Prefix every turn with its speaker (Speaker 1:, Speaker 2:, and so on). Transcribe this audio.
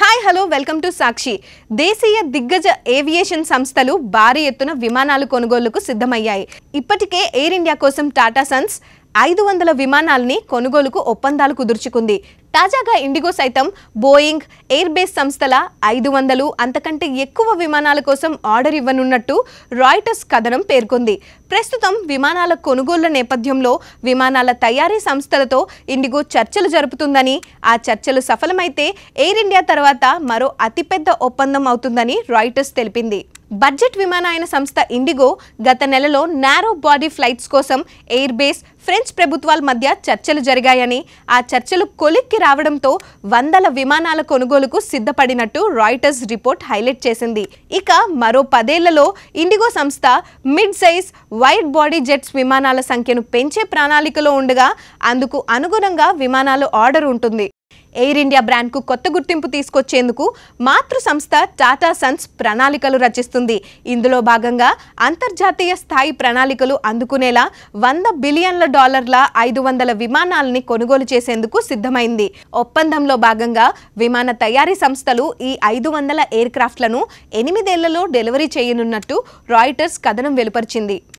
Speaker 1: hi hello welcome to Sakshi దేశీయ దిగ్గజ aviation సంస్థలు భారీ ఎత్తున విమానాలు కొనుగోళ్లకు సిద్ధమయ్యాయి ఇప్పటికే ఎయిర్ ఇండియా కోసం టాటా సన్స్ ఐదు వందల విమానాల్ని కొనుగోలుకు ఒప్పందాలు కుదుర్చుకుంది తాజాగా ఇండిగో సైతం బోయింగ్ ఎయిర్బేస్ సంస్థల ఐదు వందలు అంతకంటే ఎక్కువ విమానాల కోసం ఆర్డర్ ఇవ్వనున్నట్టు రాయిటర్స్ కథనం పేర్కొంది ప్రస్తుతం విమానాల కొనుగోళ్ల నేపథ్యంలో విమానాల తయారీ సంస్థలతో ఇండిగో చర్చలు జరుపుతుందని ఆ చర్చలు సఫలమైతే ఎయిర్ ఇండియా తర్వాత మరో అతిపెద్ద ఒప్పందం అవుతుందని రాయిటర్స్ తెలిపింది బడ్జెట్ విమానయాన సంస్థ ఇండిగో గత నెలలో నారో బాడీ ఫ్లైట్స్ కోసం ఎయిర్ బేస్ ఫ్రెంచ్ ప్రభుత్వాల మధ్య చర్చలు జరిగాయని ఆ చర్చలు కొలిక్కి రావడంతో వందల విమానాల కొనుగోలుకు సిద్ధపడినట్టు రాయిటర్స్ రిపోర్ట్ హైలైట్ చేసింది ఇక మరో పదేళ్లలో ఇండిగో సంస్థ mid size wide body jets విమానాల సంఖ్యను పెంచే ప్రణాళికలో ఉండగా అందుకు అనుగుణంగా విమానాలు ఆర్డర్ ఉంటుంది ఎయిర్ ఇండియా బ్రాండ్కు కొత్త గుర్తింపు తీసుకొచ్చేందుకు మాతృ సంస్థ టాటా సన్స్ ప్రణాళికలు రచిస్తుంది ఇందులో భాగంగా అంతర్జాతీయ స్థాయి ప్రణాళికలు అందుకునేలా వంద బిలియన్ల డాలర్ల ఐదు వందల విమానాలని కొనుగోలు చేసేందుకు సిద్ధమైంది ఒప్పందంలో భాగంగా విమాన తయారీ సంస్థలు ఈ ఐదు వందల ఎయిర్ క్రాఫ్ట్లను ఎనిమిదేళ్లలో డెలివరీ చేయనున్నట్టు రాయిటర్స్ కథనం వెలుపరిచింది